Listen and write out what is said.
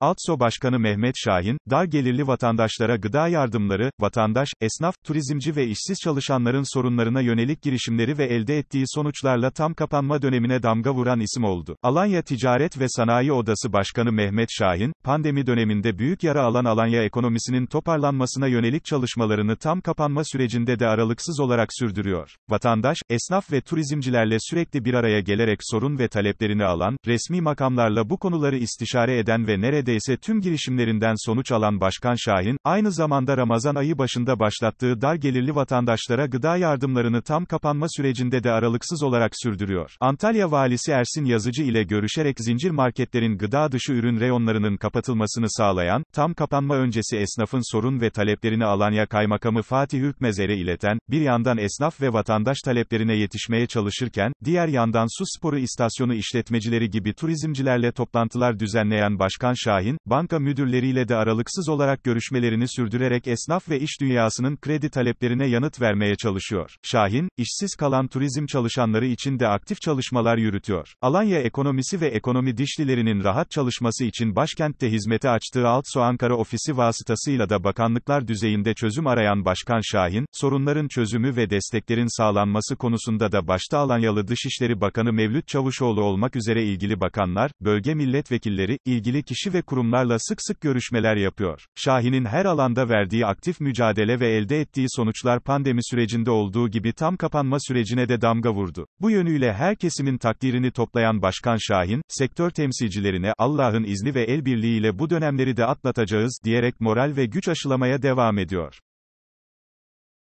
Altso Başkanı Mehmet Şahin, dar gelirli vatandaşlara gıda yardımları, vatandaş, esnaf, turizmci ve işsiz çalışanların sorunlarına yönelik girişimleri ve elde ettiği sonuçlarla tam kapanma dönemine damga vuran isim oldu. Alanya Ticaret ve Sanayi Odası Başkanı Mehmet Şahin, pandemi döneminde büyük yara alan Alanya ekonomisinin toparlanmasına yönelik çalışmalarını tam kapanma sürecinde de aralıksız olarak sürdürüyor. Vatandaş, esnaf ve turizmcilerle sürekli bir araya gelerek sorun ve taleplerini alan, resmi makamlarla bu konuları istişare eden ve nerede neredeyse tüm girişimlerinden sonuç alan Başkan Şahin, aynı zamanda Ramazan ayı başında başlattığı dar gelirli vatandaşlara gıda yardımlarını tam kapanma sürecinde de aralıksız olarak sürdürüyor. Antalya Valisi Ersin Yazıcı ile görüşerek zincir marketlerin gıda dışı ürün reyonlarının kapatılmasını sağlayan, tam kapanma öncesi esnafın sorun ve taleplerini Alanya Kaymakamı Fatih Hükmezer'e ileten, bir yandan esnaf ve vatandaş taleplerine yetişmeye çalışırken, diğer yandan su sporu istasyonu işletmecileri gibi turizmcilerle toplantılar düzenleyen Başkan Şahin, Şahin, banka müdürleriyle de aralıksız olarak görüşmelerini sürdürerek esnaf ve iş dünyasının kredi taleplerine yanıt vermeye çalışıyor. Şahin, işsiz kalan turizm çalışanları için de aktif çalışmalar yürütüyor. Alanya ekonomisi ve ekonomi dişlilerinin rahat çalışması için başkentte hizmete açtığı Altso Ankara ofisi vasıtasıyla da bakanlıklar düzeyinde çözüm arayan Başkan Şahin, sorunların çözümü ve desteklerin sağlanması konusunda da başta Alanyalı Dışişleri Bakanı Mevlüt Çavuşoğlu olmak üzere ilgili bakanlar, bölge milletvekilleri, ilgili kişi ve kurumlarla sık sık görüşmeler yapıyor. Şahin'in her alanda verdiği aktif mücadele ve elde ettiği sonuçlar pandemi sürecinde olduğu gibi tam kapanma sürecine de damga vurdu. Bu yönüyle her kesimin takdirini toplayan Başkan Şahin, sektör temsilcilerine Allah'ın izni ve el birliğiyle bu dönemleri de atlatacağız diyerek moral ve güç aşılamaya devam ediyor.